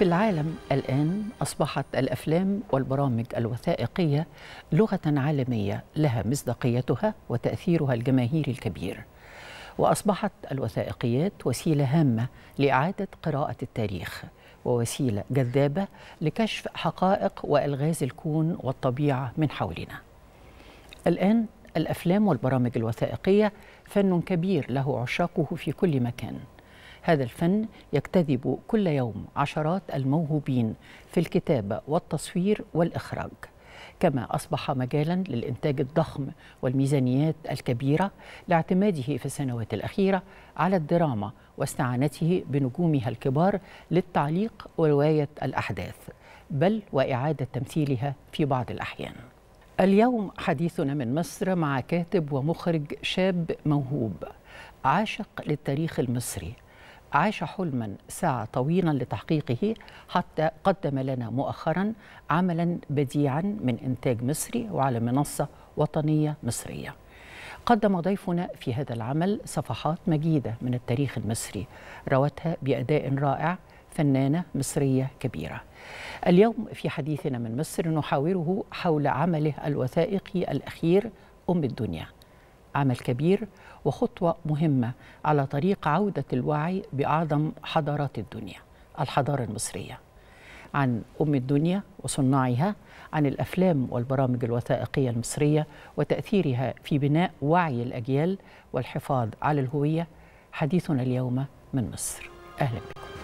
في العالم الآن أصبحت الأفلام والبرامج الوثائقية لغة عالمية لها مصداقيتها وتأثيرها الجماهيري الكبير وأصبحت الوثائقيات وسيلة هامة لإعادة قراءة التاريخ ووسيلة جذابة لكشف حقائق وألغاز الكون والطبيعة من حولنا الآن الأفلام والبرامج الوثائقية فن كبير له عشاقه في كل مكان هذا الفن يجتذب كل يوم عشرات الموهوبين في الكتابة والتصوير والإخراج كما أصبح مجالا للإنتاج الضخم والميزانيات الكبيرة لاعتماده في السنوات الأخيرة على الدراما واستعانته بنجومها الكبار للتعليق ورواية الأحداث بل وإعادة تمثيلها في بعض الأحيان اليوم حديثنا من مصر مع كاتب ومخرج شاب موهوب عاشق للتاريخ المصري عاش حلما ساعة طويلا لتحقيقه حتى قدم لنا مؤخرا عملا بديعا من إنتاج مصري وعلى منصة وطنية مصرية قدم ضيفنا في هذا العمل صفحات مجيدة من التاريخ المصري روتها بأداء رائع فنانة مصرية كبيرة اليوم في حديثنا من مصر نحاوره حول عمله الوثائقي الأخير أم الدنيا عمل كبير وخطوة مهمة على طريق عودة الوعي بأعظم حضارات الدنيا الحضارة المصرية عن أم الدنيا وصناعها عن الأفلام والبرامج الوثائقية المصرية وتأثيرها في بناء وعي الأجيال والحفاظ على الهوية حديثنا اليوم من مصر أهلا بكم